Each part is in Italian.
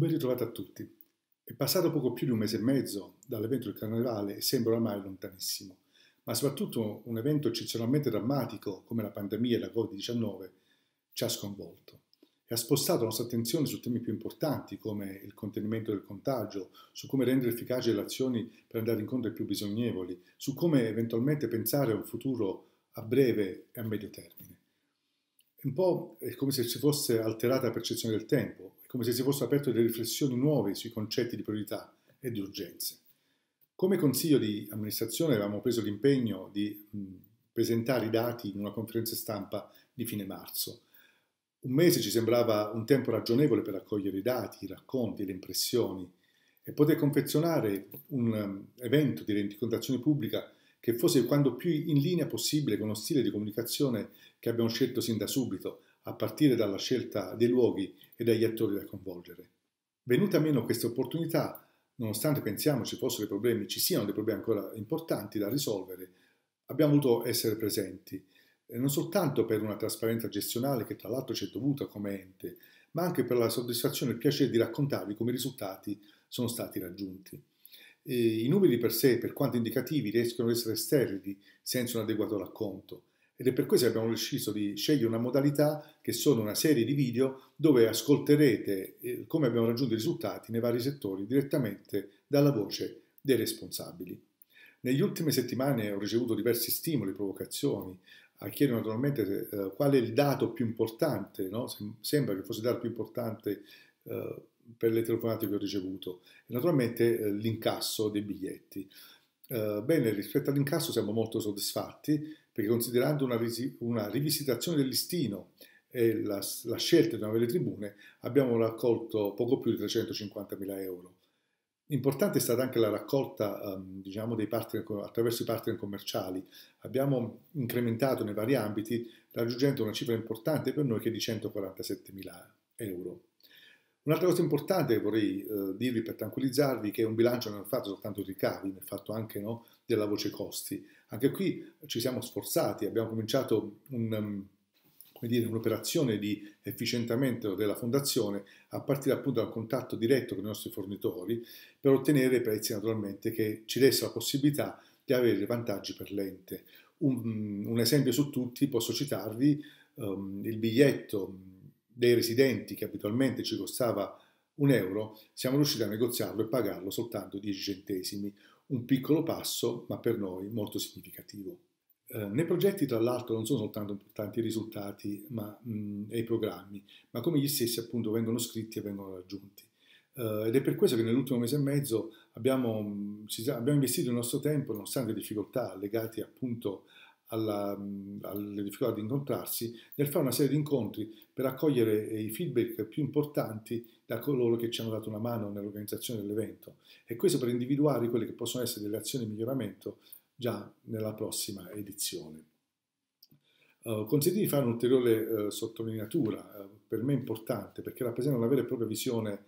ben ritrovato a tutti. È passato poco più di un mese e mezzo dall'evento del carnevale e sembra ormai lontanissimo, ma soprattutto un evento eccezionalmente drammatico come la pandemia e la Covid-19 ci ha sconvolto e ha spostato la nostra attenzione su temi più importanti come il contenimento del contagio, su come rendere efficaci le azioni per andare incontro ai più bisognevoli, su come eventualmente pensare a un futuro a breve e a medio termine un po' è come se si fosse alterata la percezione del tempo, è come se si fosse aperto delle riflessioni nuove sui concetti di priorità e di urgenze. Come consiglio di amministrazione avevamo preso l'impegno di presentare i dati in una conferenza stampa di fine marzo. Un mese ci sembrava un tempo ragionevole per raccogliere i dati, i racconti, le impressioni e poter confezionare un evento di rendicontazione pubblica che fosse quanto più in linea possibile con lo stile di comunicazione che abbiamo scelto sin da subito, a partire dalla scelta dei luoghi e dagli attori da coinvolgere. Venuta meno questa opportunità, nonostante pensiamo ci fossero dei problemi, ci siano dei problemi ancora importanti da risolvere, abbiamo voluto essere presenti, non soltanto per una trasparenza gestionale che tra l'altro ci è dovuta come ente, ma anche per la soddisfazione e il piacere di raccontarvi come i risultati sono stati raggiunti eh, i numeri per sé, per quanto indicativi, riescono ad essere sterili senza un adeguato racconto. Ed è per questo che abbiamo deciso di scegliere una modalità che sono una serie di video dove ascolterete eh, come abbiamo raggiunto i risultati nei vari settori direttamente dalla voce dei responsabili. Negli ultime settimane ho ricevuto diversi stimoli, provocazioni, a chiedere naturalmente eh, qual è il dato più importante, no? sembra che fosse il dato più importante eh, per le telefonate che ho ricevuto, e naturalmente eh, l'incasso dei biglietti. Eh, bene, rispetto all'incasso siamo molto soddisfatti perché considerando una, una rivisitazione del listino e la, la scelta di una delle tribune abbiamo raccolto poco più di 350.000 euro. Importante è stata anche la raccolta um, diciamo, partner, attraverso i partner commerciali. Abbiamo incrementato nei vari ambiti raggiungendo una cifra importante per noi che è di 147.000 euro. Un'altra cosa importante che vorrei eh, dirvi per tranquillizzarvi è che un bilancio non è fatto soltanto di ricavi, ma è fatto anche no, della voce costi. Anche qui ci siamo sforzati, abbiamo cominciato un, ehm, dire, un'operazione di efficientamento della fondazione a partire appunto dal contatto diretto con i nostri fornitori per ottenere prezzi naturalmente che ci dessero la possibilità di avere vantaggi per l'ente. Un, un esempio su tutti posso citarvi um, il biglietto dei residenti che abitualmente ci costava un euro, siamo riusciti a negoziarlo e pagarlo soltanto 10 centesimi, un piccolo passo ma per noi molto significativo. Eh, nei progetti, tra l'altro, non sono soltanto importanti i risultati ma, mh, mm, e i programmi, ma come gli stessi appunto vengono scritti e vengono raggiunti. Eh, ed è per questo che nell'ultimo mese e mezzo abbiamo, mm, abbiamo investito il nostro tempo, nonostante le difficoltà legate appunto alla, alle difficoltà di incontrarsi, nel fare una serie di incontri per accogliere eh, i feedback più importanti da coloro che ci hanno dato una mano nell'organizzazione dell'evento. E questo per individuare quelle che possono essere delle azioni di miglioramento già nella prossima edizione. Uh, eh, consentite di fare un'ulteriore uh, sottolineatura, uh, per me importante, perché rappresenta una vera e propria visione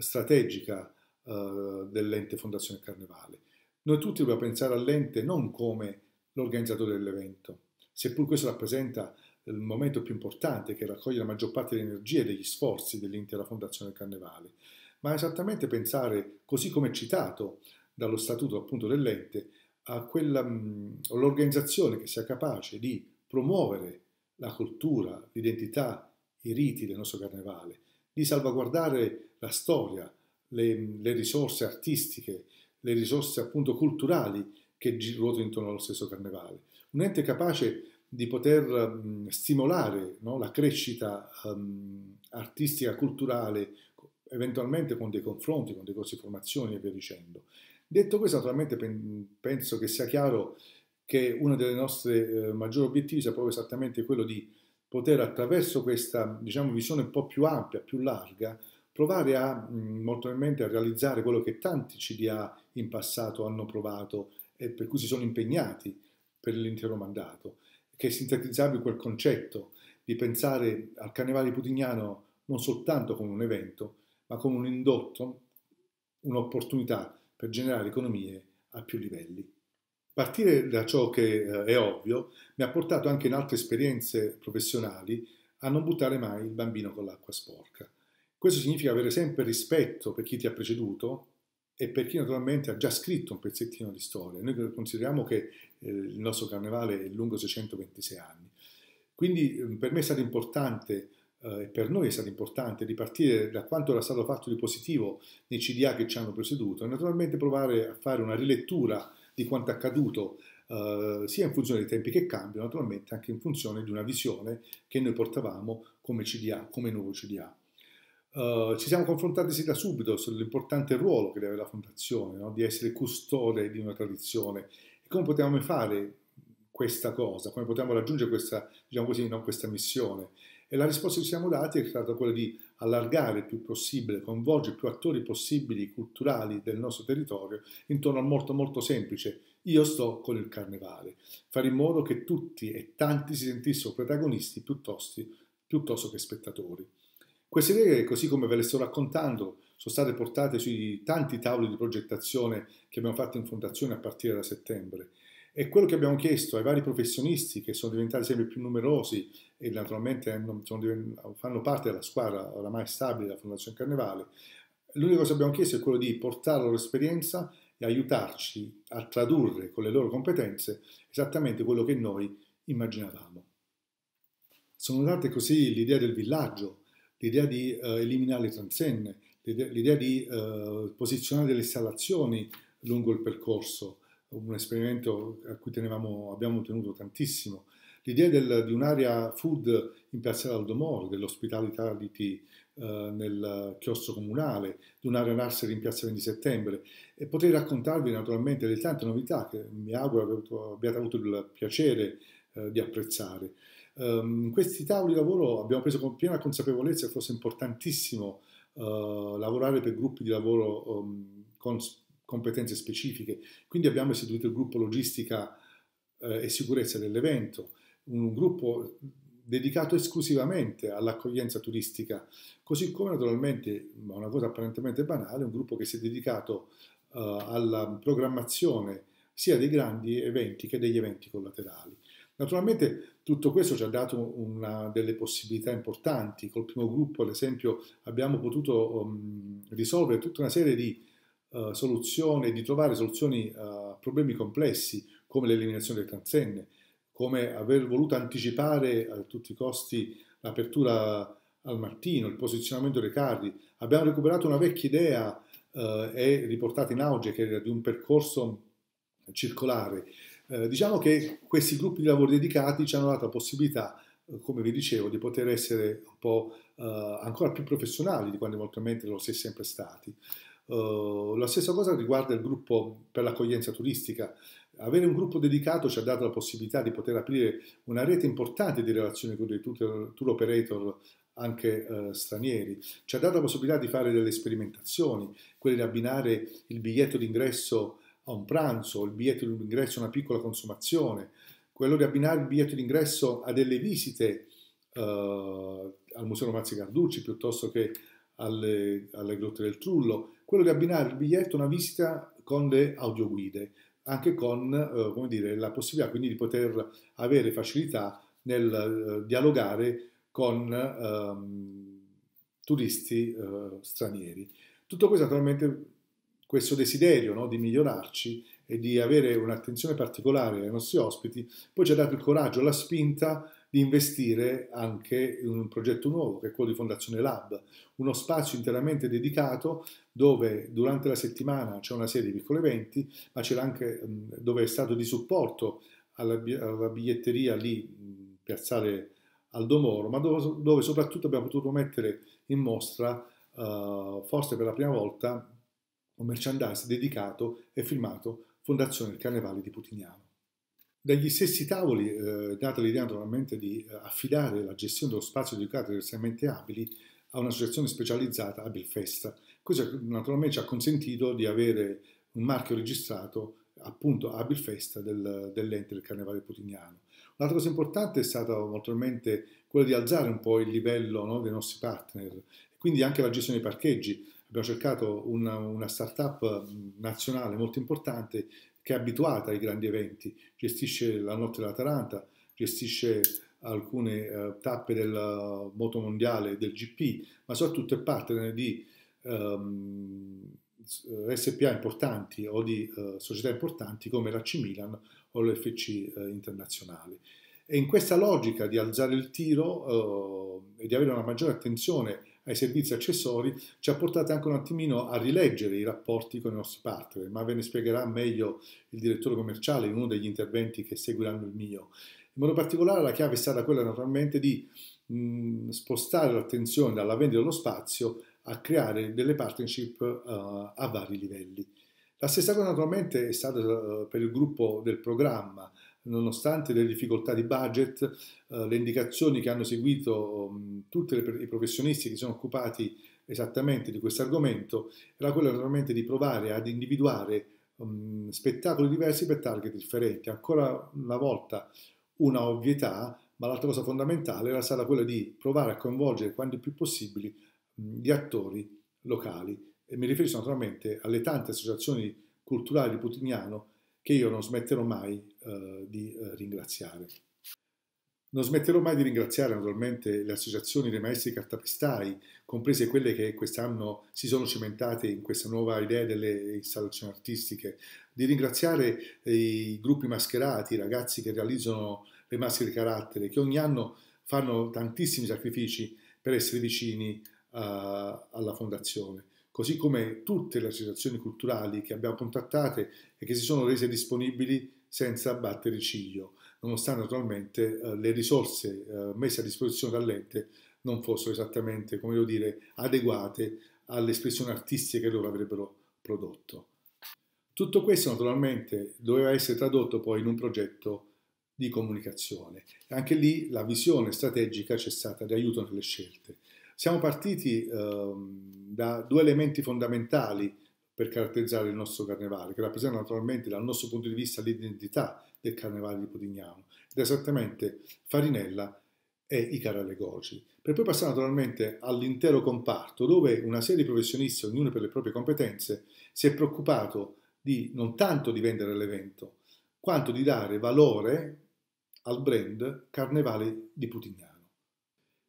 strategica dell'ente Fondazione Carnevale. Noi tutti dobbiamo pensare all'ente non come l'organizzatore dell'evento. Seppur questo rappresenta il momento più importante che raccoglie la maggior parte delle energie e degli sforzi dell'intera fondazione del Carnevale, ma esattamente pensare, così come citato dallo statuto appunto dell'ente, all'organizzazione che sia capace di promuovere la cultura, l'identità, i riti del nostro carnevale, di salvaguardare la storia, le, le risorse artistiche, le risorse appunto culturali che ruota intorno allo stesso carnevale. Un ente capace di poter mh, stimolare no, la crescita um, artistica, culturale, eventualmente con dei confronti, con dei corsi di formazione e via dicendo. Detto questo, naturalmente penso che sia chiaro che uno dei nostri eh, maggiori obiettivi sia proprio esattamente quello di poter attraverso questa diciamo, visione un po' più ampia, più larga, provare a, mh, molto a realizzare quello che tanti CDA in passato hanno provato eh, per cui si sono impegnati per l'intero mandato, che è sintetizzabile quel concetto di pensare al carnevale putignano non soltanto come un evento, ma come un indotto, un'opportunità per generare economie a più livelli. Partire da ciò che eh, è ovvio mi ha portato anche in altre esperienze professionali a non buttare mai il bambino con l'acqua sporca. Questo significa avere sempre rispetto per chi ti ha preceduto, e per chi naturalmente ha già scritto un pezzettino di storia. Noi consideriamo che eh, il nostro carnevale è lungo 626 anni. Quindi per me è stato importante eh, e per noi è stato importante ripartire da quanto era stato fatto di positivo nei CDA che ci hanno preceduto e naturalmente provare a fare una rilettura di quanto accaduto eh, sia in funzione dei tempi che cambiano, naturalmente anche in funzione di una visione che noi portavamo come CDA, come nuovo CDA. Eh, ci siamo confrontati sin da subito sull'importante ruolo che aveva la fondazione, no? di essere custode di una tradizione e come potevamo fare questa cosa, come potevamo raggiungere questa, diciamo così, no? questa missione. E la risposta che ci siamo dati è stata quella di allargare il più possibile, coinvolgere più attori possibili culturali del nostro territorio intorno al molto molto semplice io sto con il carnevale, fare in modo che tutti e tanti si sentissero protagonisti piuttosto, piuttosto che spettatori. Queste idee, così come ve le sto raccontando, sono state portate sui tanti tavoli di progettazione che abbiamo fatto in fondazione a partire da settembre. E quello che abbiamo chiesto ai vari professionisti che sono diventati sempre più numerosi e naturalmente fanno parte della squadra oramai stabile della Fondazione Carnevale, l'unica cosa che abbiamo chiesto è quello di portare la loro esperienza e aiutarci a tradurre con le loro competenze esattamente quello che noi immaginavamo. Sono nate così l'idea del villaggio, l'idea di eh, eliminare le transenne, l'idea, di eh, posizionare delle installazioni lungo il percorso, un esperimento a cui tenevamo, abbiamo tenuto tantissimo, l'idea di un'area food in Piazza Aldomoro, dell'ospitalità di T, eh, nel chiostro comunale, Dunario Narseri in piazza 20 settembre e potrei raccontarvi naturalmente le tante novità che mi auguro abbiate avuto il piacere eh, di apprezzare. Ehm, in questi tavoli di lavoro abbiamo preso con piena consapevolezza che fosse importantissimo eh, lavorare per gruppi di lavoro ehm, con competenze specifiche, quindi abbiamo istituito il gruppo logistica e sicurezza dell'evento, un gruppo dedicato esclusivamente all'accoglienza turistica, così come naturalmente, ma una cosa apparentemente banale, un gruppo che si è dedicato uh, alla programmazione sia dei grandi eventi che degli eventi collaterali. Naturalmente tutto questo ci ha dato una, delle possibilità importanti, col primo gruppo ad esempio abbiamo potuto um, risolvere tutta una serie di uh, soluzioni, di trovare soluzioni a uh, eh, problemi complessi come l'eliminazione del transenne, come aver voluto anticipare a tutti i costi l'apertura al mattino, il posizionamento dei carri. Abbiamo recuperato una vecchia idea eh, e riportata in auge che era di un percorso circolare. Eh, diciamo che questi gruppi di lavoro dedicati ci hanno dato la possibilità, eh, come vi dicevo, di poter essere un po' eh, ancora più professionali di quanto eventualmente lo si è sempre stati. Eh, la stessa cosa riguarda il gruppo per l'accoglienza turistica avere un gruppo dedicato ci ha dato la possibilità di poter aprire una rete importante di relazioni con dei tour, tour operator anche eh, stranieri, ci ha dato la possibilità di fare delle sperimentazioni, quelle di abbinare il biglietto d'ingresso a un pranzo, il biglietto d'ingresso a una piccola consumazione, quello di abbinare il biglietto d'ingresso a delle visite eh, al Museo Mazzi Carducci piuttosto che alle, alle Grotte del Trullo, quello di abbinare il biglietto a una visita con le audioguide, anche con eh, dire, la possibilità quindi di poter avere facilità nel eh, dialogare con ehm, turisti eh, stranieri. Tutto questo naturalmente, questo desiderio no, di migliorarci e di avere un'attenzione particolare ai nostri ospiti, poi ci ha dato il coraggio, la spinta di investire anche in un progetto nuovo che è quello di Fondazione Lab, uno spazio interamente dedicato dove durante la settimana c'è una serie di piccoli eventi, ma c'è anche dove è stato di supporto alla, alla biglietteria lì, piazzale Aldo Moro, ma dove, dove soprattutto abbiamo potuto mettere in mostra, eh, forse per la prima volta, un merchandise dedicato e filmato Fondazione Il Carnevale di Putignano. Dagli stessi tavoli, eh, data l'idea naturalmente di eh, affidare la gestione dello spazio dedicato ai diversamente abili a un'associazione specializzata, Abilfesta. Questo naturalmente ci ha consentito di avere un marchio registrato appunto Abilfesta del, dell'ente del Carnevale Putignano. Un'altra cosa importante è stata naturalmente quella di alzare un po' il livello no, dei nostri partner, quindi anche la gestione dei parcheggi. Abbiamo cercato una, una start-up nazionale molto importante che è abituata ai grandi eventi, gestisce la notte dell'Atalanta, gestisce alcune eh, tappe del moto mondiale, del GP, ma soprattutto è partner di ehm, SPA eh, importanti o di eh, società importanti come la C Milan o l'FC eh, internazionale. E in questa logica di alzare il tiro eh, e di avere una maggiore attenzione ai servizi accessori, ci ha portato anche un attimino a rileggere i rapporti con i nostri partner, ma ve ne spiegherà meglio il direttore commerciale in uno degli interventi che seguiranno il mio. In modo particolare la chiave è stata quella naturalmente di mh, mm, spostare l'attenzione dalla vendita dello spazio a creare delle partnership uh, a vari livelli. La stessa cosa naturalmente è stata uh, per il gruppo del programma, nonostante le difficoltà di budget, eh, le indicazioni che hanno seguito mm, tutti i professionisti che si sono occupati esattamente di questo argomento, era quella naturalmente di provare ad individuare um, spettacoli diversi per target differenti. Ancora una volta una ovvietà, ma l'altra cosa fondamentale era stata quella di provare a coinvolgere quanto più possibile mm, gli attori locali. E mi riferisco naturalmente alle tante associazioni culturali di Putignano che io non smetterò mai eh, di eh, ringraziare. Non smetterò mai di ringraziare naturalmente le associazioni dei maestri cartapestai, comprese quelle che quest'anno si sono cimentate in questa nuova idea delle installazioni artistiche, di ringraziare eh, i gruppi mascherati, i ragazzi che realizzano le maschere di carattere, che ogni anno fanno tantissimi sacrifici per essere vicini uh, alla fondazione così come tutte le associazioni culturali che abbiamo contattate e che si sono rese disponibili senza battere ciglio, nonostante naturalmente eh, le risorse eh, messe a disposizione dall'ente non fossero esattamente, come devo dire, adeguate all'espressione artistica che loro avrebbero prodotto. Tutto questo naturalmente doveva essere tradotto poi in un progetto di comunicazione. Anche lì la visione strategica c'è stata di aiuto nelle scelte. Siamo partiti eh, da due elementi fondamentali per caratterizzare il nostro carnevale, che rappresentano naturalmente dal nostro punto di vista l'identità del carnevale di Podignano, ed è esattamente Farinella e i Caralegoci. Per poi passare naturalmente all'intero comparto, dove una serie di professionisti, ognuno per le proprie competenze, si è preoccupato di, non tanto di vendere l'evento, quanto di dare valore al brand Carnevale di Putignano.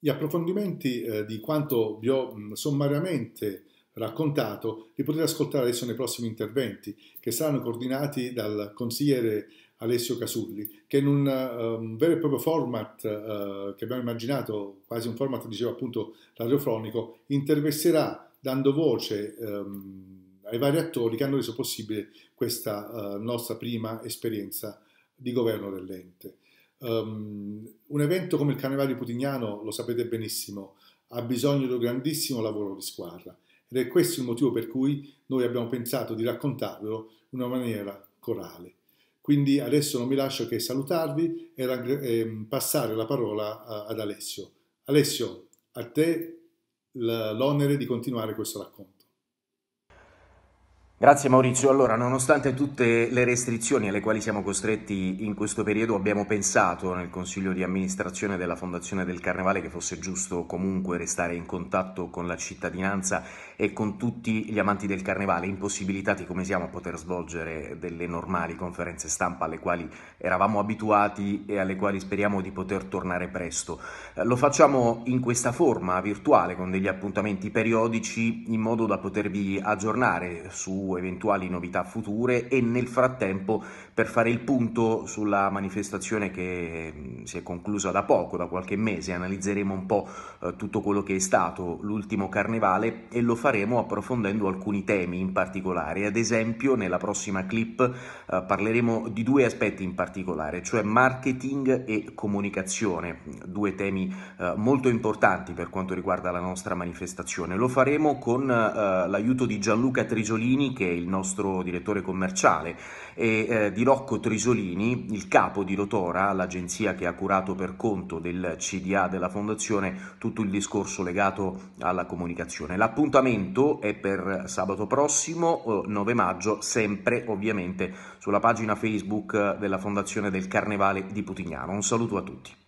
Gli approfondimenti eh, di quanto vi ho mh, sommariamente raccontato li potete ascoltare adesso nei prossimi interventi che saranno coordinati dal consigliere Alessio Casulli, che in un um, vero e proprio format uh, che abbiamo immaginato, quasi un format, dicevo appunto, radiofronico, intervesserà dando voce um, ai vari attori che hanno reso possibile questa uh, nostra prima esperienza di governo dell'ente. Um, un evento come il Carnevale Putignano, lo sapete benissimo, ha bisogno di un grandissimo lavoro di squadra ed è questo il motivo per cui noi abbiamo pensato di raccontarvelo in una maniera corale. Quindi adesso non mi lascio che salutarvi e ehm, passare la parola ad Alessio. Alessio, a te l'onere di continuare questo racconto. Grazie Maurizio. Allora, nonostante tutte le restrizioni alle quali siamo costretti in questo periodo, abbiamo pensato nel consiglio di amministrazione della Fondazione del Carnevale che fosse giusto comunque restare in contatto con la cittadinanza e con tutti gli amanti del carnevale, impossibilitati come siamo a poter svolgere delle normali conferenze stampa alle quali eravamo abituati e alle quali speriamo di poter tornare presto. Eh, lo facciamo in questa forma virtuale con degli appuntamenti periodici in modo da potervi aggiornare su eventuali novità future e nel frattempo per fare il punto sulla manifestazione che mm, si è conclusa da poco, da qualche mese, analizzeremo un po' eh, tutto quello che è stato l'ultimo carnevale e lo faremo faremo approfondendo alcuni temi in particolare. Ad esempio, nella prossima clip eh, parleremo di due aspetti in particolare, cioè marketing e comunicazione, due temi eh, molto importanti per quanto riguarda la nostra manifestazione. Lo faremo con eh, l'aiuto di Gianluca Trisolini, che è il nostro direttore commerciale, e eh, di Rocco Trisolini, il capo di Rotora, l'agenzia che ha curato per conto del CDA della Fondazione tutto il discorso legato alla comunicazione. L'appuntamento appuntamento è per sabato prossimo, 9 eh, maggio, sempre ovviamente sulla pagina Facebook della Fondazione del Carnevale di Putignano. Un saluto a tutti.